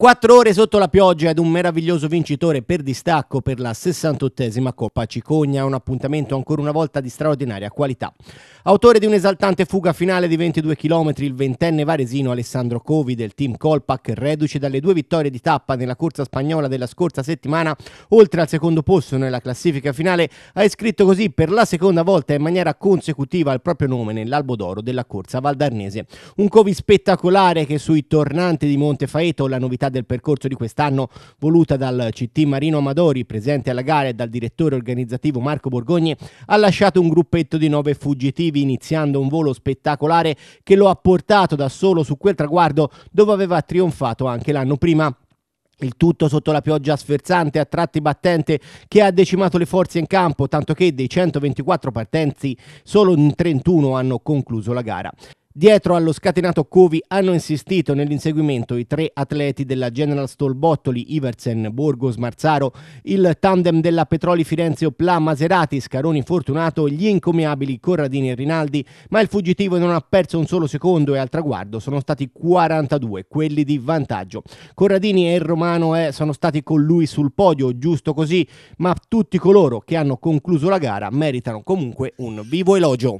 Quattro ore sotto la pioggia ed un meraviglioso vincitore per distacco per la 68esima Coppa Cicogna, un appuntamento ancora una volta di straordinaria qualità. Autore di un'esaltante fuga finale di 22 km, il ventenne varesino Alessandro Covi del team Colpac, reduce dalle due vittorie di tappa nella corsa spagnola della scorsa settimana, oltre al secondo posto nella classifica finale, ha iscritto così per la seconda volta in maniera consecutiva il proprio nome nell'albo d'oro della corsa valdarnese. Un Covi spettacolare che sui tornanti di Montefaeto, la novità metà del percorso di quest'anno voluta dal CT Marino Amadori, presente alla gara e dal direttore organizzativo Marco Borgogni, ha lasciato un gruppetto di nove fuggitivi iniziando un volo spettacolare che lo ha portato da solo su quel traguardo dove aveva trionfato anche l'anno prima. Il tutto sotto la pioggia sferzante a tratti battente che ha decimato le forze in campo, tanto che dei 124 partenzi solo in 31 hanno concluso la gara. Dietro allo scatenato Covi hanno insistito nell'inseguimento i tre atleti della General Stall Bottoli, Iversen, Borgo, Smarzaro, il tandem della Petroli Firenze Pla, Maserati, Scaroni, Fortunato, gli incomiabili Corradini e Rinaldi, ma il fuggitivo non ha perso un solo secondo e al traguardo sono stati 42 quelli di vantaggio. Corradini e il Romano eh, sono stati con lui sul podio, giusto così, ma tutti coloro che hanno concluso la gara meritano comunque un vivo elogio.